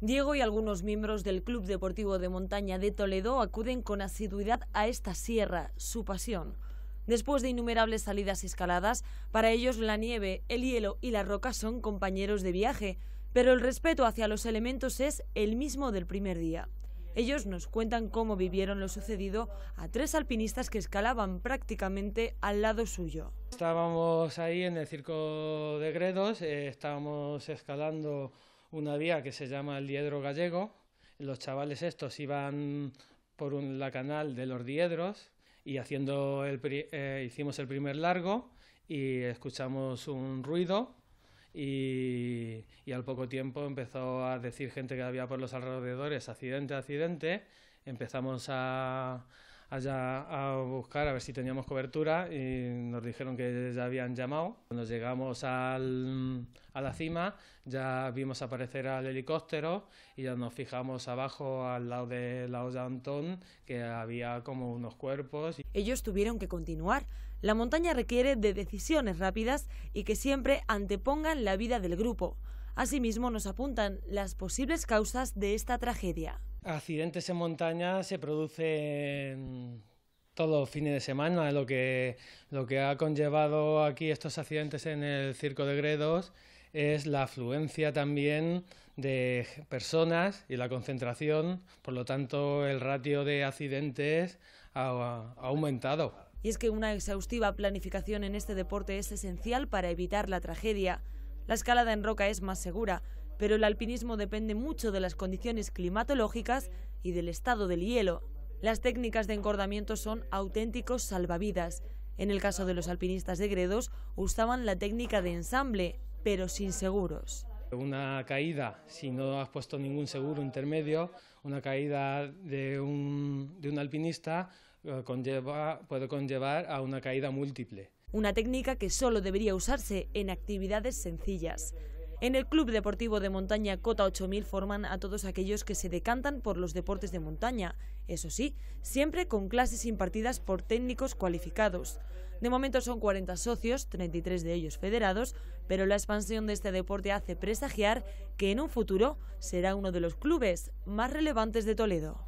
Diego y algunos miembros del Club Deportivo de Montaña de Toledo acuden con asiduidad a esta sierra, su pasión. Después de innumerables salidas y escaladas, para ellos la nieve, el hielo y la roca son compañeros de viaje, pero el respeto hacia los elementos es el mismo del primer día. Ellos nos cuentan cómo vivieron lo sucedido a tres alpinistas que escalaban prácticamente al lado suyo. Estábamos ahí en el circo de Gredos, eh, estábamos escalando una vía que se llama el Diedro Gallego. Los chavales estos iban por la canal de los Diedros y haciendo el, eh, hicimos el primer largo y escuchamos un ruido y, al poco tiempo empezó a decir gente que había por los alrededores accidente, accidente. Empezamos a, allá a buscar a ver si teníamos cobertura y nos dijeron que ya habían llamado. Cuando llegamos a la cima ya vimos aparecer al helicóptero y ya nos fijamos abajo al lado de la olla Antón que había como unos cuerpos. Ellos tuvieron que continuar. La montaña requiere de decisiones rápidas y que siempre antepongan la vida del grupo. Asimismo nos apuntan las posibles causas de esta tragedia. Accidentes en montaña se producen todo fin fines de semana, lo que, lo que ha conllevado aquí estos accidentes en el Circo de Gredos es la afluencia también de personas y la concentración, por lo tanto el ratio de accidentes ha aumentado. Y es que una exhaustiva planificación en este deporte es esencial para evitar la tragedia. La escalada en roca es más segura, pero el alpinismo depende mucho de las condiciones climatológicas y del estado del hielo. Las técnicas de encordamiento son auténticos salvavidas. En el caso de los alpinistas de Gredos, usaban la técnica de ensamble, pero sin seguros. Una caída, si no has puesto ningún seguro intermedio, una caída de un, alpinista eh, puede conllevar a una caída múltiple. Una técnica que solo debería usarse en actividades sencillas. En el Club Deportivo de Montaña Cota 8000 forman a todos aquellos que se decantan por los deportes de montaña, eso sí, siempre con clases impartidas por técnicos cualificados. De momento son 40 socios, 33 de ellos federados, pero la expansión de este deporte hace presagiar que en un futuro será uno de los clubes más relevantes de Toledo.